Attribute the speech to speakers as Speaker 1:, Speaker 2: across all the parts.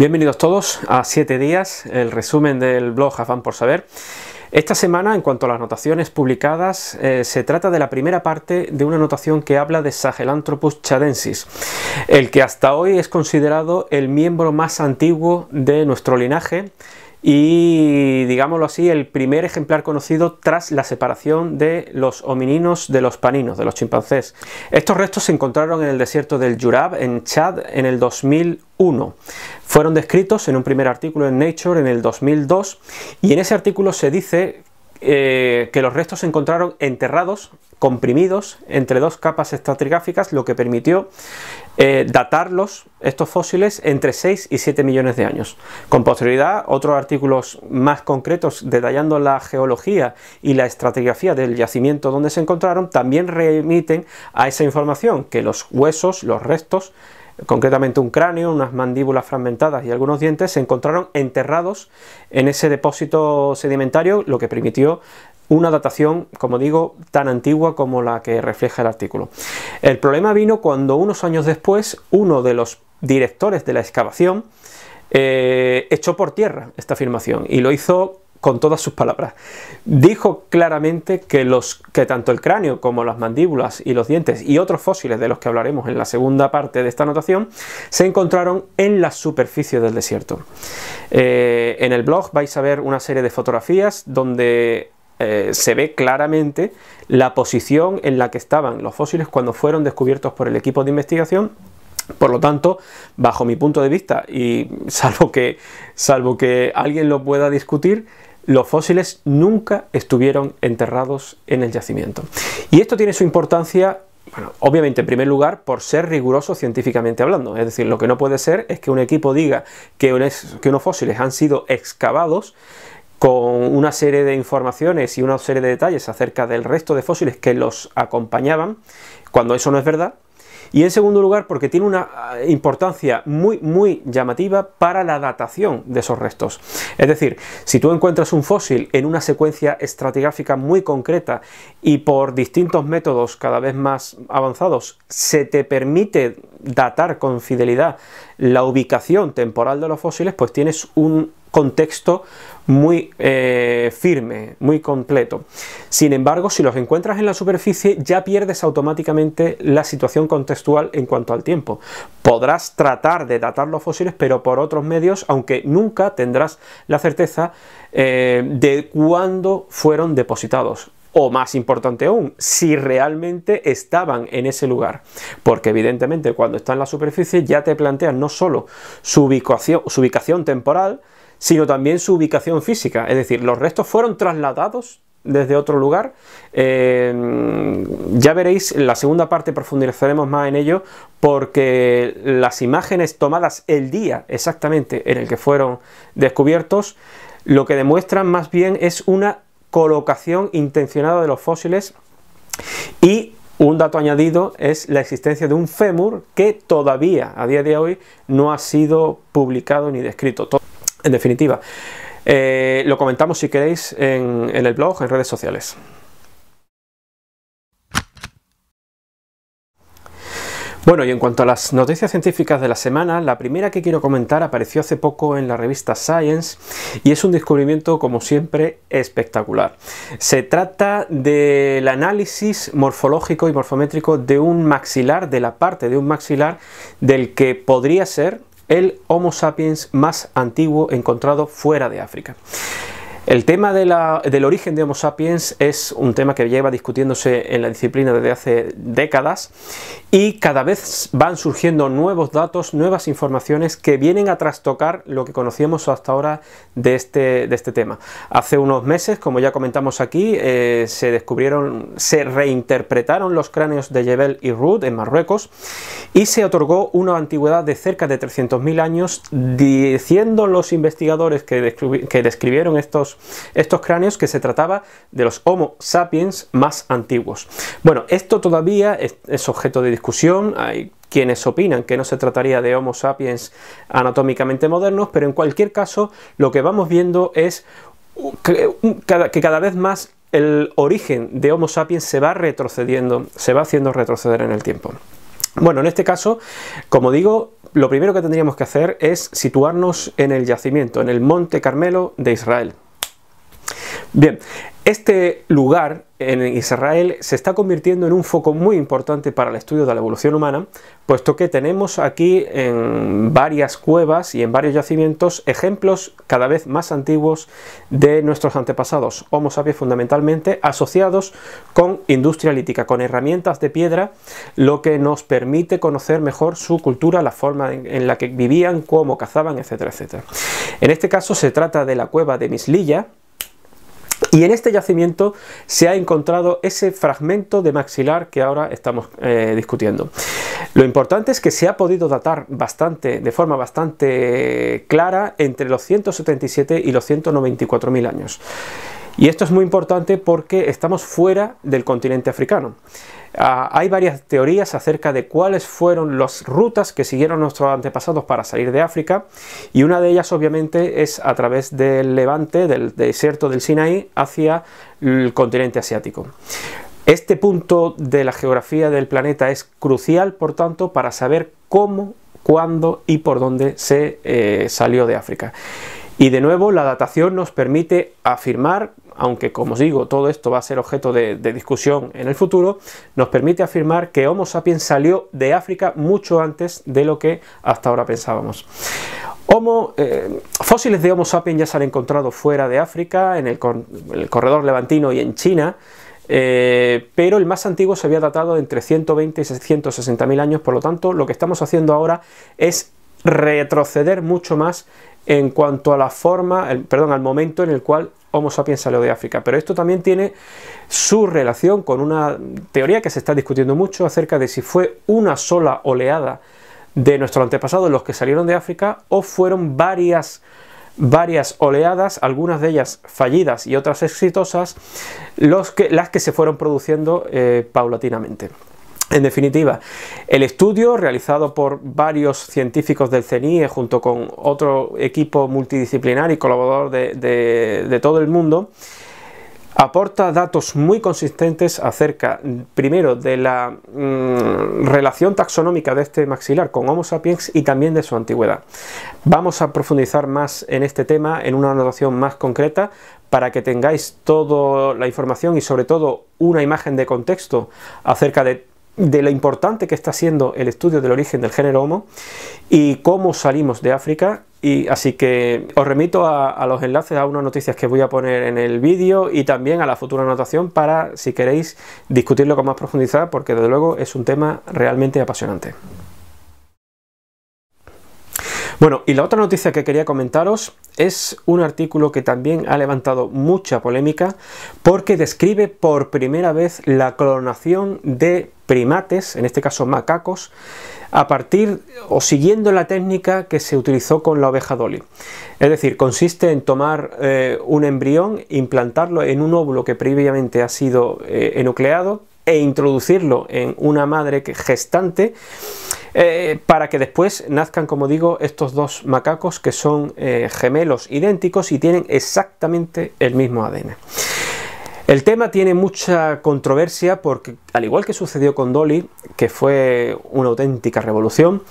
Speaker 1: Bienvenidos todos a 7 días, el resumen del blog Afán por Saber. Esta semana, en cuanto a las notaciones publicadas, eh, se trata de la primera parte de una anotación que habla de Sahelanthropus chadensis, el que hasta hoy es considerado el miembro más antiguo de nuestro linaje y digámoslo así, el primer ejemplar conocido tras la separación de los homininos de los paninos, de los chimpancés. Estos restos se encontraron en el desierto del Yurab, en Chad, en el 2001. Fueron descritos en un primer artículo en Nature en el 2002 y en ese artículo se dice eh, que los restos se encontraron enterrados, comprimidos, entre dos capas estratigráficas, lo que permitió eh, datarlos, estos fósiles, entre 6 y 7 millones de años. Con posterioridad, otros artículos más concretos detallando la geología y la estratigrafía del yacimiento donde se encontraron también remiten a esa información, que los huesos, los restos, concretamente un cráneo, unas mandíbulas fragmentadas y algunos dientes, se encontraron enterrados en ese depósito sedimentario, lo que permitió una datación, como digo, tan antigua como la que refleja el artículo. El problema vino cuando unos años después uno de los directores de la excavación eh, echó por tierra esta afirmación y lo hizo con todas sus palabras. Dijo claramente que, los, que tanto el cráneo como las mandíbulas y los dientes y otros fósiles de los que hablaremos en la segunda parte de esta anotación se encontraron en la superficie del desierto. Eh, en el blog vais a ver una serie de fotografías donde eh, se ve claramente la posición en la que estaban los fósiles cuando fueron descubiertos por el equipo de investigación por lo tanto, bajo mi punto de vista, y salvo que, salvo que alguien lo pueda discutir, los fósiles nunca estuvieron enterrados en el yacimiento. Y esto tiene su importancia obviamente, en primer lugar, por ser riguroso científicamente hablando. Es decir, lo que no puede ser es que un equipo diga que, que unos fósiles han sido excavados con una serie de informaciones y una serie de detalles acerca del resto de fósiles que los acompañaban, cuando eso no es verdad, y en segundo lugar, porque tiene una eh, importancia muy, muy llamativa para la datación de esos restos. Es decir, si tú encuentras un fósil en una secuencia estratigráfica muy concreta y por distintos métodos cada vez más avanzados se te permite datar con fidelidad la ubicación temporal de los fósiles, pues tienes un contexto muy eh, firme, muy completo. Sin embargo, si los encuentras en la superficie, ya pierdes automáticamente la situación contextual en cuanto al tiempo. Podrás tratar de datar los fósiles, pero por otros medios, aunque nunca tendrás la certeza eh, de cuándo fueron depositados. O más importante aún, si realmente estaban en ese lugar. Porque evidentemente cuando está en la superficie ya te plantean no solo su ubicación temporal, sino también su ubicación física. Es decir, los restos fueron trasladados desde otro lugar. Eh, ya veréis, en la segunda parte profundizaremos más en ello porque las imágenes tomadas el día exactamente en el que fueron descubiertos, lo que demuestran más bien es una colocación intencionada de los fósiles y un dato añadido es la existencia de un fémur que todavía a día de hoy no ha sido publicado ni descrito. En definitiva, eh, lo comentamos si queréis en el blog, en redes sociales. Bueno, y en cuanto a las noticias científicas de la semana, la primera que quiero comentar apareció hace poco en la revista Science y es un descubrimiento, como siempre, espectacular. Se trata del análisis morfológico y morfométrico de un maxilar, de la parte de un maxilar del que podría ser, el Homo sapiens más antiguo encontrado fuera de África. El tema del origen de Homo sapiens es un tema que lleva discutiéndose en la disciplina desde hace décadas y cada vez van surgiendo nuevos datos, nuevas informaciones que vienen a trastocar lo que conocíamos hasta ahora de este, de este tema. Hace unos meses, como ya comentamos aquí, eh, se descubrieron, se reinterpretaron los cráneos de Jebel y Rud en Marruecos y se otorgó una antigüedad de cerca de 300.000 años diciendo los investigadores que, describieron estos estos cráneos que se trataba de los Homo sapiens más antiguos. Bueno, esto todavía es objeto de discusión, hay quienes opinan que no se trataría de Homo sapiens anatómicamente modernos, pero en cualquier caso lo que vamos viendo es que cada vez más el origen de Homo sapiens se va retrocediendo, se va haciendo retroceder en el tiempo. Bueno, en este caso, como digo, lo primero que tendríamos que hacer es situarnos en el yacimiento, en el Monte Carmelo de Israel. Bien, este lugar en Israel se está convirtiendo en un foco muy importante para el estudio de la evolución humana, puesto que tenemos aquí en varias cuevas y en varios yacimientos ejemplos cada vez más antiguos de nuestros antepasados, Homo sapiens fundamentalmente, asociados con industria lítica, con herramientas de piedra, lo que nos permite conocer mejor su cultura, la forma en la que vivían, cómo cazaban, etcétera, etcétera. En este caso se trata de la cueva de Mislilla, y en este yacimiento se ha encontrado ese fragmento de maxilar que ahora estamos eh, discutiendo. Lo importante es que se ha podido datar bastante, de forma bastante clara, entre los 177 y los 194.000 años. Y esto es muy importante porque estamos fuera del continente africano. Ah, hay varias teorías acerca de cuáles fueron las rutas que siguieron nuestros antepasados para salir de África y una de ellas obviamente es a través del levante, del desierto del Sinaí, hacia el continente asiático. Este punto de la geografía del planeta es crucial, por tanto, para saber cómo, cuándo y por dónde se eh, salió de África. Y de nuevo, la datación nos permite afirmar aunque como os digo, todo esto va a ser objeto de, discusión en el futuro, nos permite afirmar que Homo sapiens salió de África mucho antes de lo que hasta ahora pensábamos. Homo, eh, fósiles de Homo sapiens ya se han encontrado fuera de África, en el, corredor levantino y en China, eh, pero el más antiguo se había datado entre 120 y 660 mil años, por lo tanto lo que estamos haciendo ahora es retroceder mucho más en cuanto a la forma, perdón, al momento en el cual Homo sapiens salió de África. Pero esto también tiene su relación con una teoría que se está discutiendo mucho acerca de si fue una sola oleada de nuestros antepasados los que salieron de África o fueron varias varias oleadas, algunas de ellas fallidas y otras exitosas, las que se fueron produciendo eh, paulatinamente. En definitiva, el estudio realizado por varios científicos del CENIE junto con otro equipo multidisciplinar y colaborador de, todo el mundo aporta datos muy consistentes acerca, primero, de la mm, relación taxonómica de este maxilar con Homo sapiens y también de su antigüedad. Vamos a profundizar más en este tema en una anotación más concreta para que tengáis toda la información y sobre todo una imagen de contexto acerca de de lo importante que está siendo el estudio del origen del género Homo y cómo salimos de África. Y así que os remito a, a los enlaces a unas noticias que voy a poner en el vídeo y también a la futura anotación para si queréis discutirlo con más profundidad porque desde luego es un tema realmente apasionante. Bueno, y la otra noticia que quería comentaros es un artículo que también ha levantado mucha polémica porque describe por primera vez la clonación de primates, en este caso macacos, a partir o siguiendo la técnica que se utilizó con la oveja Dolly. Es decir, consiste en tomar eh, un embrión, implantarlo en un óvulo que previamente ha sido eh, enucleado, e introducirlo en una madre gestante eh, para que después nazcan, como digo, estos dos macacos que son eh, gemelos idénticos y tienen exactamente el mismo ADN. El tema tiene mucha controversia porque, al igual que sucedió con Dolly, que fue una auténtica revolución,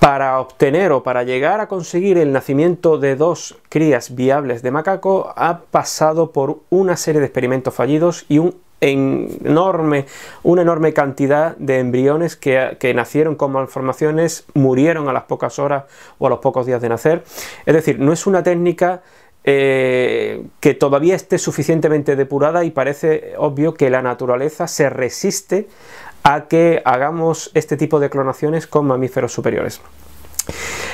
Speaker 1: para obtener o para llegar a conseguir el nacimiento de dos crías viables de macaco ha pasado por una serie de experimentos fallidos y un enorme, una enorme cantidad de embriones que, nacieron con malformaciones, murieron a las pocas horas o a los pocos días de nacer. Es decir, no es una técnica eh, que todavía esté suficientemente depurada y parece obvio que la naturaleza se resiste a que hagamos este tipo de clonaciones con mamíferos superiores.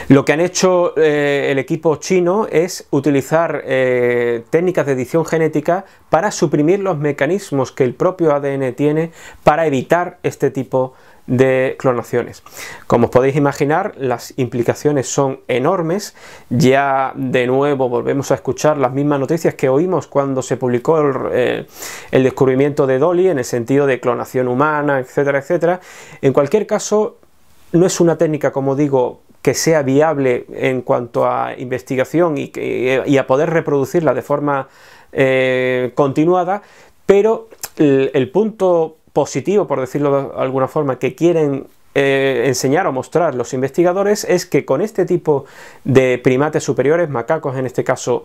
Speaker 1: Lo que han hecho eh, el equipo chino es utilizar eh, técnicas de edición genética para suprimir los mecanismos que el propio ADN tiene para evitar este tipo de clonaciones. Como os podéis imaginar, las implicaciones son enormes. Ya de nuevo volvemos a escuchar las mismas noticias que oímos cuando se publicó el, eh, el descubrimiento de Dolly en el sentido de clonación humana, etcétera, etcétera. En cualquier caso, no es una técnica, como digo, que sea viable en cuanto a investigación y, a poder reproducirla de forma eh, continuada, pero el, punto positivo, por decirlo de alguna forma, que quieren eh, enseñar o mostrar los investigadores es que con este tipo de primates superiores, macacos en este caso,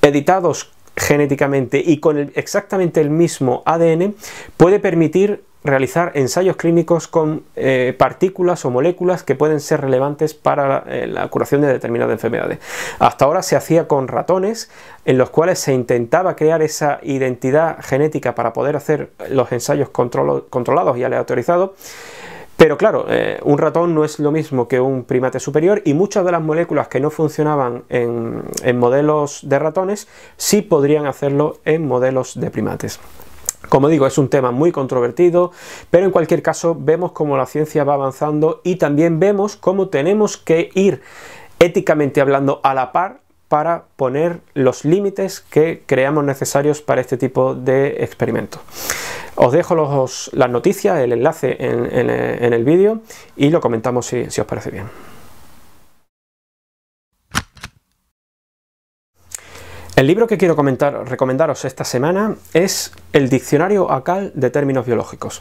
Speaker 1: editados genéticamente y con exactamente el mismo ADN, puede permitir realizar ensayos clínicos con eh, partículas o moléculas que pueden ser relevantes para eh, la curación de determinadas enfermedades. Hasta ahora se hacía con ratones en los cuales se intentaba crear esa identidad genética para poder hacer los ensayos controlados y aleatorizados. Pero claro, eh, un ratón no es lo mismo que un primate superior y muchas de las moléculas que no funcionaban en modelos de ratones sí podrían hacerlo en modelos de primates. Como digo, es un tema muy controvertido, pero en cualquier caso vemos cómo la ciencia va avanzando y también vemos cómo tenemos que ir éticamente hablando a la par para poner los límites que creamos necesarios para este tipo de experimentos. Os dejo las noticias, el enlace en, el vídeo y lo comentamos si os parece bien. El libro que quiero comentar, recomendaros esta semana es El Diccionario Acal de Términos Biológicos.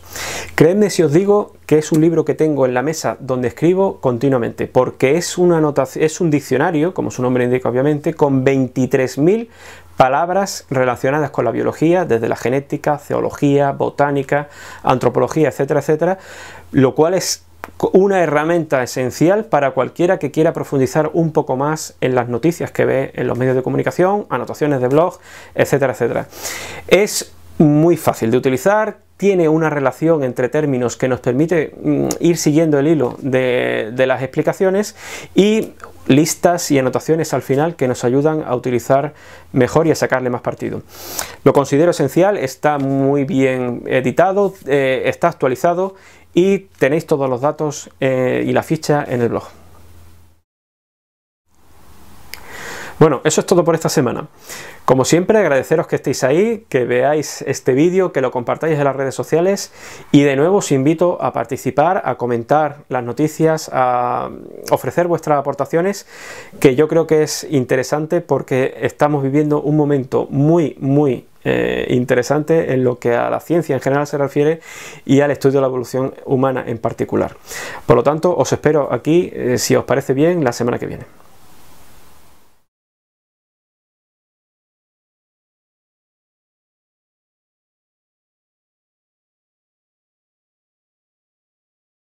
Speaker 1: Creedme si os digo que es un libro que tengo en la mesa donde escribo continuamente, porque es, una es un diccionario, como su nombre indica obviamente, con 23.000 palabras relacionadas con la biología, desde la genética, zoología, botánica, antropología, etcétera, etcétera, lo cual es una herramienta esencial para cualquiera que quiera profundizar un poco más en las noticias que ve en los medios de comunicación, anotaciones de blog, etcétera, etcétera. Es muy fácil de utilizar, tiene una relación entre términos que nos permite mm, ir siguiendo el hilo de, las explicaciones y listas y anotaciones al final que nos ayudan a utilizar mejor y a sacarle más partido. Lo considero esencial, está muy bien editado, eh, está actualizado y tenéis todos los datos eh, y la ficha en el blog. Bueno, eso es todo por esta semana. Como siempre, agradeceros que estéis ahí, que veáis este vídeo, que lo compartáis en las redes sociales y de nuevo os invito a participar, a comentar las noticias, a ofrecer vuestras aportaciones, que yo creo que es interesante porque estamos viviendo un momento muy, muy eh, interesante en lo que a la ciencia en general se refiere y al estudio de la evolución humana en particular. Por lo tanto, os espero aquí, eh, si os parece bien, la semana que viene.